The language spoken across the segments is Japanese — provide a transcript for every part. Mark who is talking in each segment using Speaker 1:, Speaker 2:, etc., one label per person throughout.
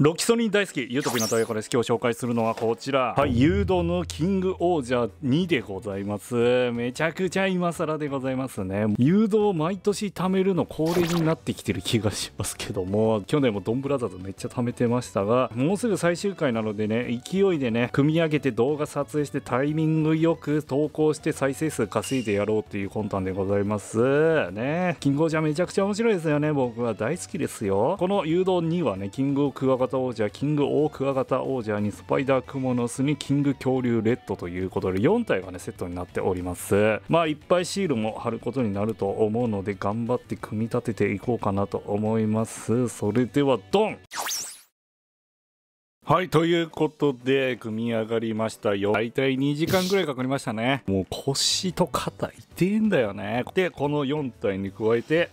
Speaker 1: ロキソニン大好き、ゆトとぴのとやこです。今日紹介するのはこちら。はい、誘導のキング王者2でございます。めちゃくちゃ今更でございますね。誘導を毎年貯めるの恒例になってきてる気がしますけども、去年もドンブラザーズめっちゃ貯めてましたが、もうすぐ最終回なのでね、勢いでね、組み上げて動画撮影してタイミングよく投稿して再生数稼いでやろうっていう魂胆でございます。ねキング王者めちゃくちゃ面白いですよね。僕は大好きですよ。この誘導2はね、キングクワガ型王者キングオークワガタ王者にスパイダークモのスにキング恐竜レッドということで4体がねセットになっておりますまあいっぱいシールも貼ることになると思うので頑張って組み立てていこうかなと思いますそれではドンはい、ということで、組み上がりましたよ。大体2時間ぐらいかかりましたね。もう腰と肩痛えんだよね。で、この4体に加えて、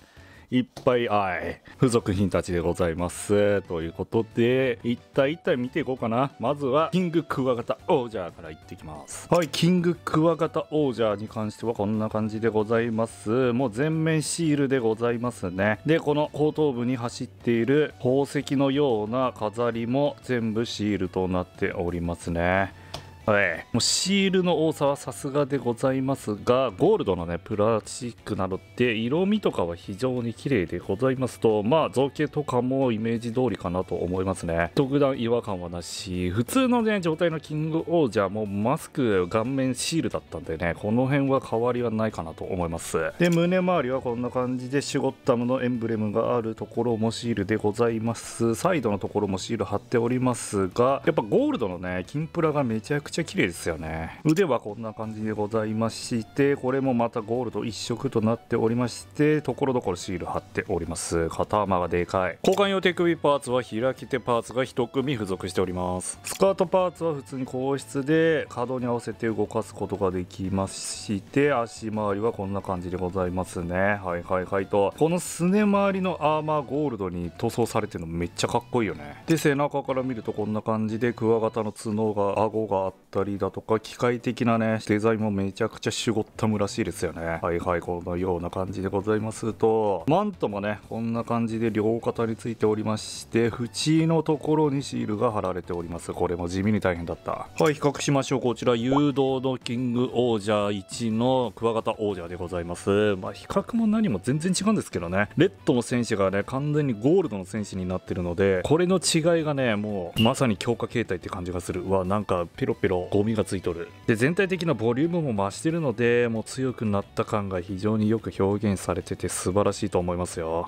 Speaker 1: いっぱい愛、付属品たちでございます。ということで、一体一体見ていこうかな。まずは、キングクワガタ王者からいってきます。はい、キングクワガタ王者に関してはこんな感じでございます。もう全面シールでございますね。で、この後頭部に走っている宝石のような飾りも全部シールとなっておりますね。はい、もうシールの多さはさすがでございますがゴールドのねプラスチックなどって色味とかは非常に綺麗でございますとまあ造形とかもイメージ通りかなと思いますね特段違和感はなし普通のね状態のキングオージャーもマスク顔面シールだったんでねこの辺は変わりはないかなと思いますで胸周りはこんな感じでシュゴッタムのエンブレムがあるところもシールでございますサイドのところもシール貼っておりますがやっぱゴールドのね金プラがめちゃくちゃちゃ綺麗ですよね腕はこんな感じでございましてこれもまたゴールド一色となっておりましてところどころシール貼っております肩幅がでかい交換用手首パーツは開き手パーツが1組付属しておりますスカートパーツは普通に硬質で可動に合わせて動かすことができまして足回りはこんな感じでございますねはいはいはいとこのすね周りのアーマーゴールドに塗装されてるのめっちゃかっこいいよねで背中から見るとこんな感じでクワガタの角が顎があってったりだとか機械的なねデザインもめちゃくちゃしごったむらしいですよねはいはいこのような感じでございますとマントもねこんな感じで両肩についておりまして縁のところにシールが貼られておりますこれも地味に大変だったはい比較しましょうこちら誘導のキング王者1のクワガタ王者でございますまあ比較も何も全然違うんですけどねレッドの選手がね完全にゴールドの選手になってるのでこれの違いがねもうまさに強化形態って感じがするうわなんかペロペロゴミがついとるで全体的なボリュームも増してるのでもう強くなった感が非常によく表現されてて素晴らしいと思いますよ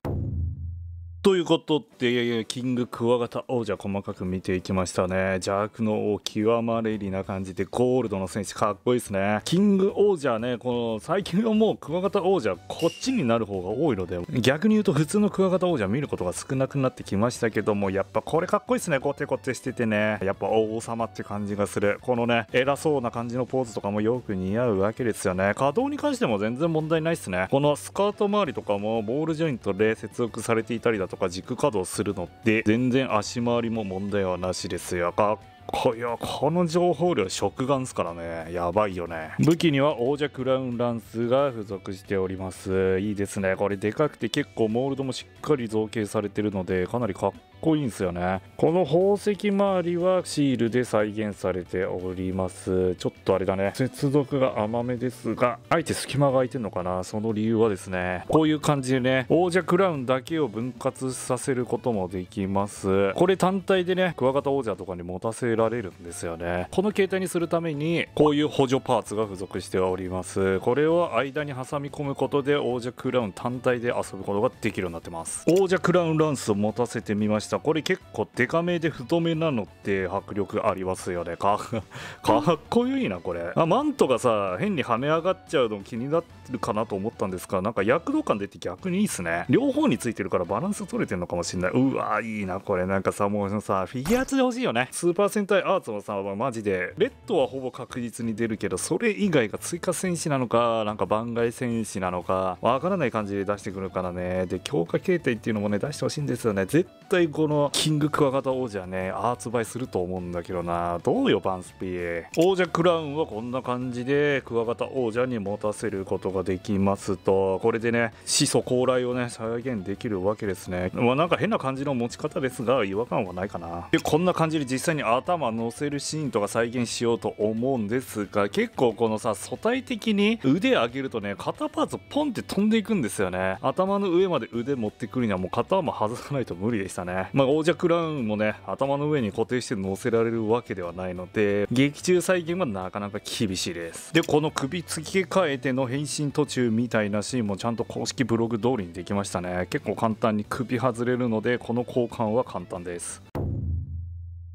Speaker 1: ということで、キングクワガタ王者細かく見ていきましたね。邪悪の王、極まれりな感じで、ゴールドの選手かっこいいですね。キング王者ね、この最近はもうクワガタ王者、こっちになる方が多いので、逆に言うと普通のクワガタ王者見ることが少なくなってきましたけども、やっぱこれかっこいいですね。コテコテしててね。やっぱ王様って感じがする。このね、偉そうな感じのポーズとかもよく似合うわけですよね。稼働に関しても全然問題ないですね。このスカート周りとかもボールジョイントで接続されていたりだとか軸稼働するので全然足回りも問題はなしですよかっこいいこの情報量食眼っすからねやばいよね武器には王者クラウンランスが付属しておりますいいですねこれでかくて結構モールドもしっかり造形されてるのでかなりかっこいいんですよねこの宝石周りはシールで再現されておりますちょっとあれだね接続が甘めですがあえて隙間が空いてんのかなその理由はですねこういう感じでね王者クラウンだけを分割させることもできますこれ単体でねクワガタ王者とかに持たせられるんですよねこの携帯にするためにこういう補助パーツが付属しておりますこれを間に挟み込むことで王者クラウン単体で遊ぶことができるようになってます王者クラウンランスを持たせてみましたしたこれ結構デカめで太めなのって迫力ありますよねか かっこいいなこれあマントがさ変に跳ね上がっちゃうの気になってるかなと思ったんですがなんか躍動感出て逆にいいっすね両方についてるからバランス取れてるのかもしれないうわいいなこれなんかさもうさフィギュアーツで欲しいよねスーパー戦隊アーツもさ、まあ、マジでレッドはほぼ確実に出るけどそれ以外が追加戦士なのかなんか番外戦士なのかわからない感じで出してくるからねで強化形態っていうのもね出してほしいんですよね絶対このキングクワガタ王者ねアーツバイすると思うんだけどなどうよバンスピー王者クラウンはこんな感じでクワガタ王者に持たせることがができますとこれでね始祖高来をね再現できるわけですねまあなんか変な感じの持ち方ですが違和感はないかなでこんな感じで実際に頭乗せるシーンとか再現しようと思うんですが結構このさ素体的に腕上げるとね肩パーツポンって飛んでいくんですよね頭の上まで腕持ってくるにはもう肩も外さないと無理でしたねまあ王者クラウンもね頭の上に固定して乗せられるわけではないので劇中再現はなかなか厳しいですでこの首付け替えての変身勤途中みたいなシーンもちゃんと公式ブログ通りにできましたね結構簡単に首外れるのでこの交換は簡単です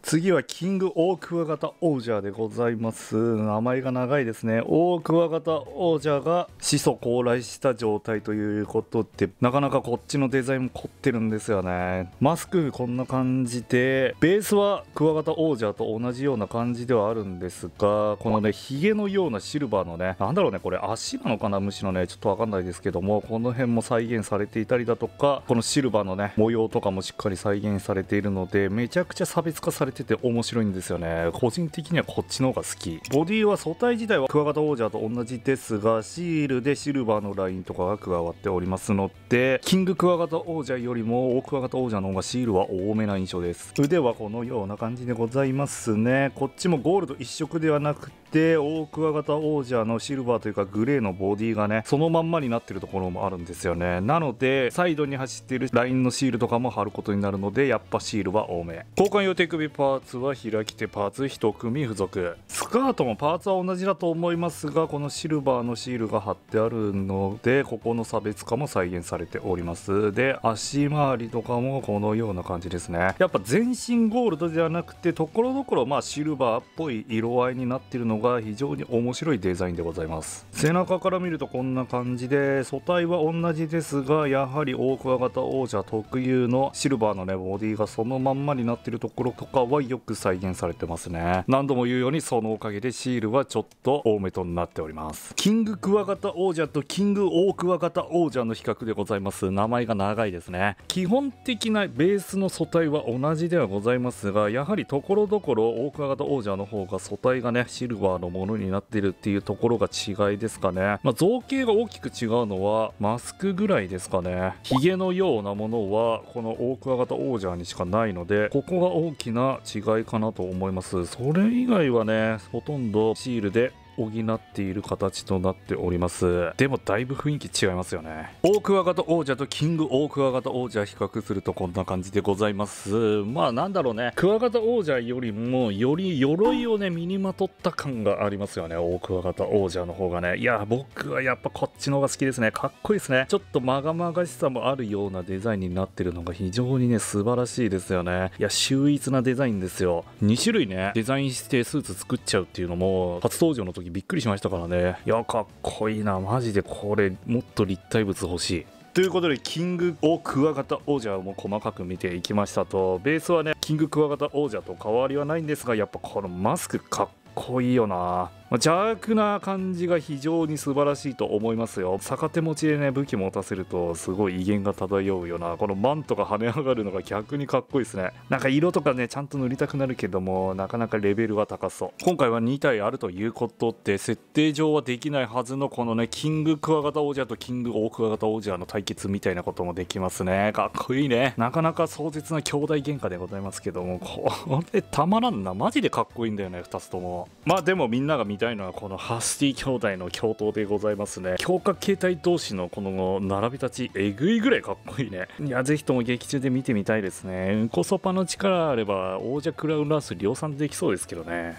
Speaker 1: 次はキングオオクワガタ王者でございます名前が長いですねオオクワガタ王者が始祖高来した状態ということでなかなかこっちのデザインも凝ってるんですよねマスクこんな感じでベースはクワガタ王者と同じような感じではあるんですがこのねヒゲのようなシルバーのねなんだろうねこれ足なのかなむしろねちょっとわかんないですけどもこの辺も再現されていたりだとかこのシルバーのね模様とかもしっかり再現されているのでめちゃくちゃ差別化されてれてて面白いんですよね個人的にはこっちの方が好きボディは素体自体はクワガタ王者と同じですがシールでシルバーのラインとかが加わっておりますのでキングクワガタ王者よりも大クワガタ王者の方がシールは多めな印象です腕はこのような感じでございますねこっちもゴールド一色ではなくて大クワガタ王者のシルバーというかグレーのボディがねそのまんまになってるところもあるんですよねなのでサイドに走ってるラインのシールとかも貼ることになるのでやっぱシールは多め交換用手首パパーツは開き手パーツ1組付属スカートもパーツは同じだと思いますがこのシルバーのシールが貼ってあるのでここの差別化も再現されておりますで足回りとかもこのような感じですねやっぱ全身ゴールドじゃなくてところどころまあシルバーっぽい色合いになってるのが非常に面白いデザインでございます背中から見るとこんな感じで素体は同じですがやはりオークワガタ王者特有のシルバーのねボディがそのまんまになってるところとかははよく再現されてますね何度も言うようにそのおかげでシールはちょっと多めとなっておりますキングクワガタ王者とキングオオクワガタ王者の比較でございます名前が長いですね基本的なベースの素体は同じではございますがやはりところどころオオクワガタ王者の方が素体がねシルバーのものになってるっていうところが違いですかね、まあ、造形が大きく違うのはマスクぐらいですかねヒゲのようなものはこのオオクワガタ王者にしかないのでここが大きな違いかなと思いますそれ以外はねほとんどシールで補っている形となっておりますでもだいぶ雰囲気違いますよね大クワガタ王者とキング大クワガタ王者比較するとこんな感じでございますまあなんだろうねクワガタ王者よりもより鎧をね身にまとった感がありますよね大クワガタ王者の方がねいや僕はやっぱこっちの方が好きですねかっこいいですねちょっとまがまがしさもあるようなデザインになってるのが非常にね素晴らしいですよねいや秀逸なデザインですよ2種類ねデザインしてスーツ作っちゃうっていうのも初登場の時時びっくりしましたからねいやかっこいいなマジでこれもっと立体物欲しいということでキングオクワガタ王者も細かく見ていきましたとベースはねキングクワガタ王者と変わりはないんですがやっぱこのマスクかっこいいよなまあ、邪悪な感じが非常に素晴らしいと思いますよ逆手持ちでね武器持たせるとすごい威厳が漂うようなこのマントが跳ね上がるのが逆にかっこいいですねなんか色とかねちゃんと塗りたくなるけどもなかなかレベルは高そう今回は2体あるということって設定上はできないはずのこのねキングクワガタ王者とキングオオクワガタ王者の対決みたいなこともできますねかっこいいねなかなか壮絶な兄弟喧嘩でございますけどもこれたまらんなマジでかっこいいんだよね2つともまあでもみんなが見たいのはこのハスティ兄弟の共闘でございますね強化形態同士のこの並び立ちえぐいぐらいかっこいいねいやぜひとも劇中で見てみたいですねうんこそぱの力あれば王者クラウンラース量産できそうですけどね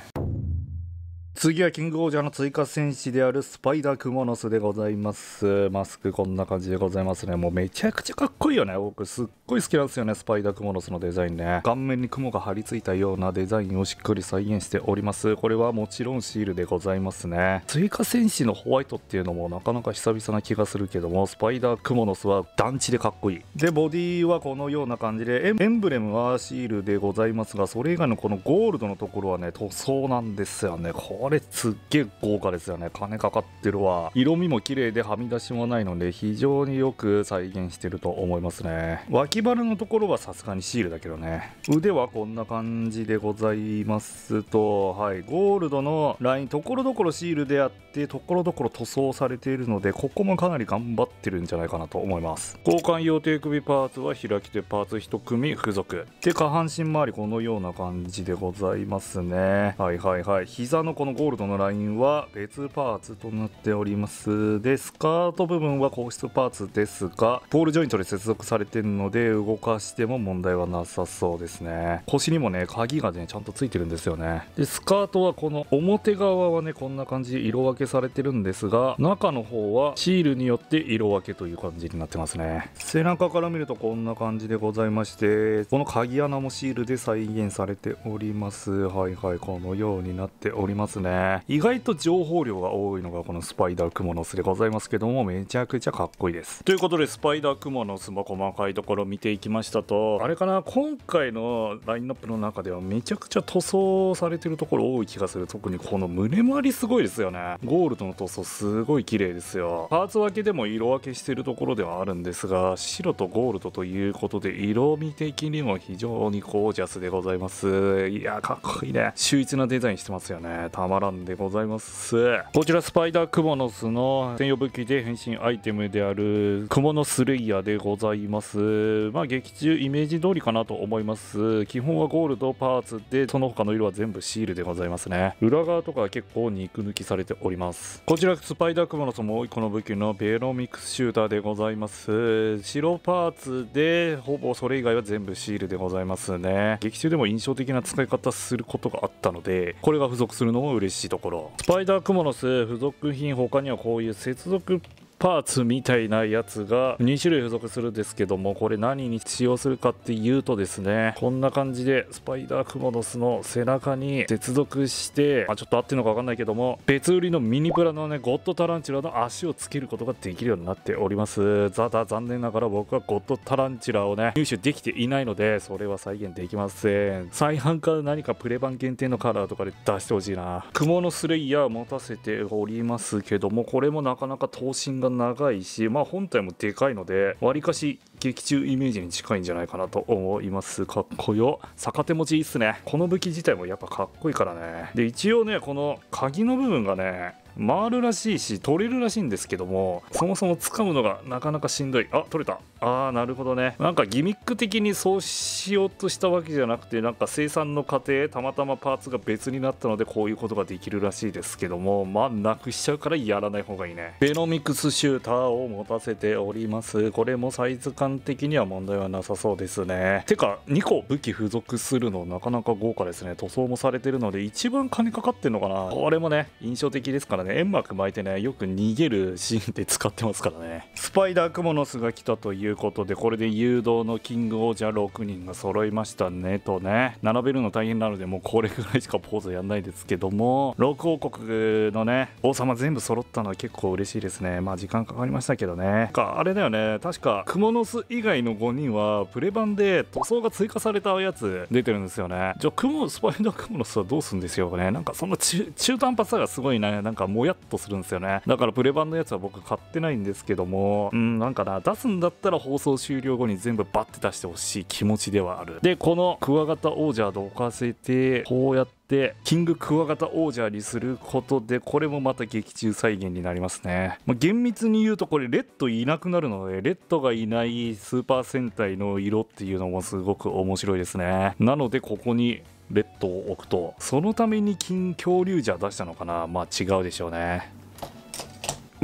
Speaker 1: 次はキングオージャーの追加戦士であるスパイダークモノスでございます。マスクこんな感じでございますね。もうめちゃくちゃかっこいいよね。僕すっごい好きなんですよね。スパイダークモノスのデザインね。顔面に雲が張り付いたようなデザインをしっかり再現しております。これはもちろんシールでございますね。追加戦士のホワイトっていうのもなかなか久々な気がするけども、スパイダークモノスは団地でかっこいい。で、ボディはこのような感じで、エンブレムはシールでございますが、それ以外のこのゴールドのところはね、塗装なんですよね。れすっげえ豪華ですよね金かかってるわ色味も綺麗ではみ出しもないので非常によく再現してると思いますね脇腹のところはさすがにシールだけどね腕はこんな感じでございますとはいゴールドのラインところどころシールであってでところどころ塗装されているのでここもかなり頑張ってるんじゃないかなと思います交換用手首パーツは開き手パーツ1組付属で下半身周りこのような感じでございますねはいはいはい膝のこのゴールドのラインは別パーツとなっておりますでスカート部分は硬質パーツですがポールジョイントで接続されてるので動かしても問題はなさそうですね腰にもね鍵がねちゃんとついてるんですよねでスカートはこの表側はねこんな感じ色分けけされてるんですが中の方はシールによって色分けという感じになってますね背中から見るとこんな感じでございましてこの鍵穴もシールで再現されておりますはいはいこのようになっておりますね意外と情報量が多いのがこのスパイダークモの巣でございますけどもめちゃくちゃかっこいいですということでスパイダークモの巣も細かいところ見ていきましたとあれかな今回のラインナップの中ではめちゃくちゃ塗装されてるところ多い気がする特にこの胸周りすごいですよねゴールドの塗装すごい綺麗ですよパーツ分けでも色分けしてるところではあるんですが白とゴールドということで色味的にも非常にゴージャスでございますいやかっこいいね秀逸なデザインしてますよねたまらんでございますこちらスパイダークモの巣の専用武器で変身アイテムであるクモのスレイヤーでございますまあ劇中イメージ通りかなと思います基本はゴールドパーツでその他の色は全部シールでございますね裏側とか結構肉抜きされておりますますこちらスパイダークモのそのもう1個の武器のベロミクスシューターでございます白パーツでほぼそれ以外は全部シールでございますね劇中でも印象的な使い方することがあったのでこれが付属するのも嬉しいところスパイダークモのス付属品他にはこういう接続パーツみたいなやつが2種類付属するんですけどもこれ何に使用するかっていうとですねこんな感じでスパイダークモの巣の背中に接続してあちょっと合ってるのか分かんないけども別売りのミニプラのねゴッドタランチュラの足をつけることができるようになっておりますただ残念ながら僕はゴッドタランチュラをね入手できていないのでそれは再現できません再販から何かプレ版限定のカラーとかで出してほしいなクモのスレイヤー持たせておりますけどもこれもなかなか頭身が長いし、まあ、本体もでかいのでわりかし劇中イメージに近いんじゃないかなと思いますかっこよ逆手持ちいいっすねこの武器自体もやっぱかっこいいからねで一応ねこの鍵の部分がね回るらしいし取れるらしいんですけどもそもそも掴むのがなかなかしんどいあ取れたあーなるほどねなんかギミック的にそうしようとしたわけじゃなくてなんか生産の過程たまたまパーツが別になったのでこういうことができるらしいですけどもまあなくしちゃうからやらない方がいいねベノミクスシューターを持たせておりますこれもサイズ感的には問題はなさそうですねてか2個武器付属するのなかなか豪華ですね塗装もされてるので一番金かかってんのかなこれもね印象的ですからね煙幕巻いてねよく逃げるシーンで使ってますからねスパイダークモノスが来たということでこれで誘導のキング王者6人が揃いましたねとね並べるの大変なのでもうこれぐらいしかポーズやんないですけども6王国のね王様全部揃ったのは結構嬉しいですねまあ時間かかりましたけどねかあれだよね確かクモの巣以外の5人はプレ版で塗装が追加されたやつ出てるんですよねじゃあクモスパイダークモノスはどうすんですよねなんかその中途半端さがすごいねなんかもやっとするんですよねだからプレ版のやつは僕買ってないんですけどもうんなんかな出すんだったら放送終了後に全部バッて出してほしい気持ちではあるでこのクワガタオージー者どかせてこうやってキングクワガタオージャーにすることでこれもまた劇中再現になりますね、まあ、厳密に言うとこれレッドいなくなるのでレッドがいないスーパー戦隊の色っていうのもすごく面白いですねなのでここにレッドを置くとそのために金恐竜じゃ出したのかなまあ違うでしょうね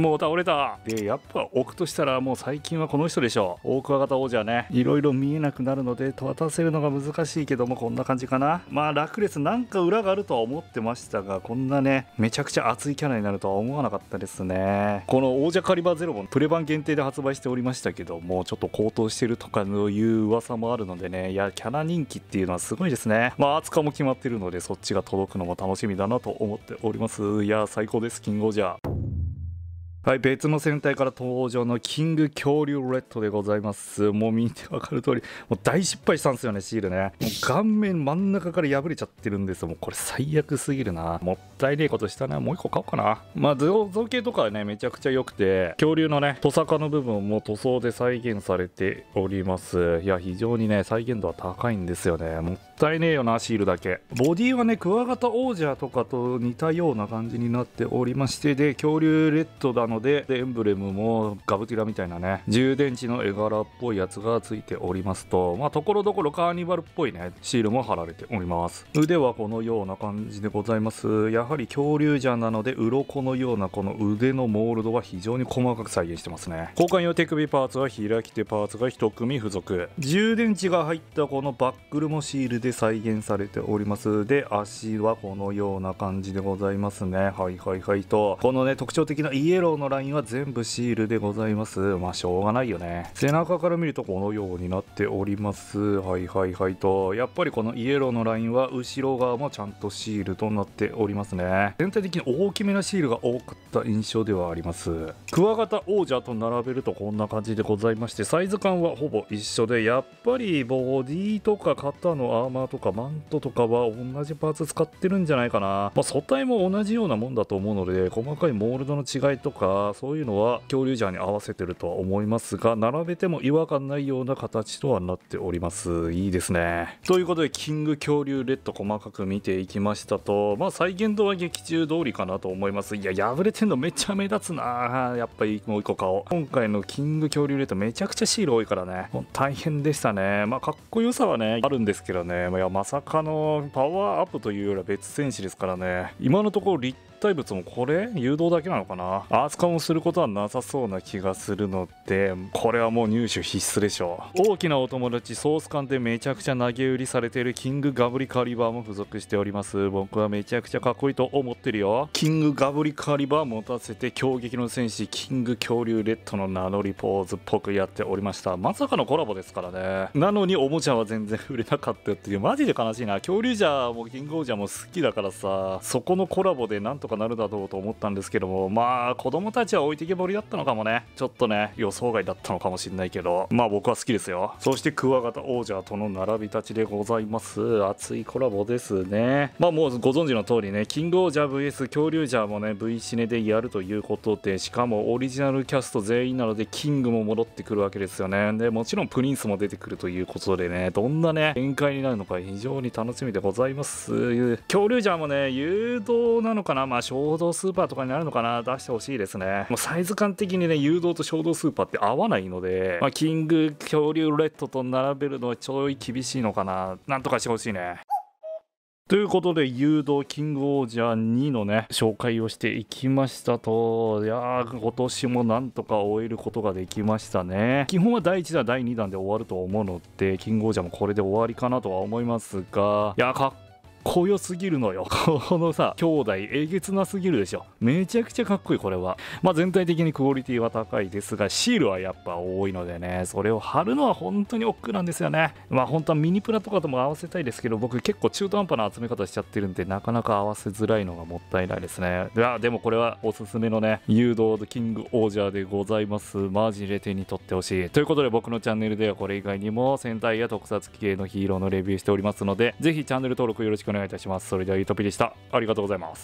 Speaker 1: もう倒れたでやっぱ置くとしたらもう最近はこの人でしょう大クワガタ王者ねいろいろ見えなくなるので渡せるのが難しいけどもこんな感じかなまあラクレスなんか裏があるとは思ってましたがこんなねめちゃくちゃ熱いキャラになるとは思わなかったですねこの王者カリバーゼロもプレ版限定で発売しておりましたけどもちょっと高騰してるとかのいう噂もあるのでねいやキャラ人気っていうのはすごいですねまあ扱も決まってるのでそっちが届くのも楽しみだなと思っておりますいや最高ですキングオージャーはい、別の戦隊から登場のキング恐竜レッドでございます。もう見てわかる通り、もう大失敗したんですよね、シールね。もう顔面真ん中から破れちゃってるんですよ。もうこれ最悪すぎるな。もったいねえことしたな。もう一個買おうかな。まあ、造形とかはね、めちゃくちゃ良くて、恐竜のね、トサカの部分も塗装で再現されております。いや、非常にね、再現度は高いんですよね。もったいねえよなシールだけボディはねクワガタ王者とかと似たような感じになっておりましてで恐竜レッドなのでエンブレムもガブティラみたいなね充電池の絵柄っぽいやつがついておりますとまあところどころカーニバルっぽいねシールも貼られております腕はこのような感じでございますやはり恐竜じゃなので鱗のようなこの腕のモールドは非常に細かく再現してますね交換用手首パーツは開き手パーツが1組付属充電池が入ったこのバックルもシールでで再現されておりますで足はこのような感じでございますねはいはいはいとこのね特徴的なイエローのラインは全部シールでございますまあしょうがないよね背中から見るとこのようになっておりますはいはいはいとやっぱりこのイエローのラインは後ろ側もちゃんとシールとなっておりますね全体的に大きめなシールが多かった印象ではありますクワガタ王者と並べるとこんな感じでございましてサイズ感はほぼ一緒でやっぱりボディとか肩のアーマーマーとかマントとかは同じパーツ使ってるんじゃないかな、まあ、素体も同じようなもんだと思うので細かいモールドの違いとかそういうのは恐竜ジャーに合わせてるとは思いますが並べても違和感ないような形とはなっておりますいいですねということでキング恐竜レッド細かく見ていきましたとまあ再現度は劇中通りかなと思いますいや破れてんのめっちゃ目立つなやっぱりもう一個顔今回のキング恐竜レッドめちゃくちゃシール多いからね大変でしたねまあかっこよさはねあるんですけどねいやまさかのパワーアップというよりは別戦士ですからね今のところ立体物もこれ誘導だけなのかなアースカもすることはなさそうな気がするのでこれはもう入手必須でしょう大きなお友達ソース缶でめちゃくちゃ投げ売りされているキングガブリカリバーも付属しております僕はめちゃくちゃかっこいいと思ってるよキングガブリカリバー持たせて強撃の戦士キング恐竜レッドの名乗りポーズっぽくやっておりましたまさかのコラボですからねなのにおもちゃは全然売れなかったっていうマジで悲しいな恐竜じゃもキングオージャーも好きだからさそこのコラボでなんとかかなるだろうと思ったんですけどもまあ子供たちは置いてけぼりだったのかもねちょっとね予想外だったのかもしれないけどまあ僕は好きですよそしてクワガタ王者との並び立ちでございます熱いコラボですねまあもうご存知の通りねキングオージャー VS 恐竜ジャーもね V シネでやるということでしかもオリジナルキャスト全員なのでキングも戻ってくるわけですよねでもちろんプリンスも出てくるということでねどんなね展開になるのか非常に楽しみでございます恐竜ジャーもね誘導なのかなま衝動スーパーとかになるのかな、出してほしいですね。もうサイズ感的にね、誘導と衝動スーパーって合わないので、まあ、キング、恐竜、レッドと並べるのはちょい厳しいのかな。なんとかしてほしいね。ということで、誘導キングオージャー2のね、紹介をしていきましたと、いやー、今年もなんとか終えることができましたね。基本は第1弾、第2弾で終わると思うので、キングオージャーもこれで終わりかなとは思いますが、いやー、かっこよすぎるのよ。このさ、兄弟えげつなすぎるでしょ。めちゃくちゃかっこいい、これは。まあ全体的にクオリティは高いですが、シールはやっぱ多いのでね、それを貼るのは本当に億劫なんですよね。まあ本当はミニプラとかとも合わせたいですけど、僕結構中途半端な集め方しちゃってるんで、なかなか合わせづらいのがもったいないですね。いや、でもこれはおすすめのね、誘導キングオージャーでございます。マジで手に取ってほしい。ということで僕のチャンネルではこれ以外にも戦隊や特撮系のヒーローのレビューしておりますので、ぜひチャンネル登録よろしくくお願いいたしますそれではゆとぴでしたありがとうございます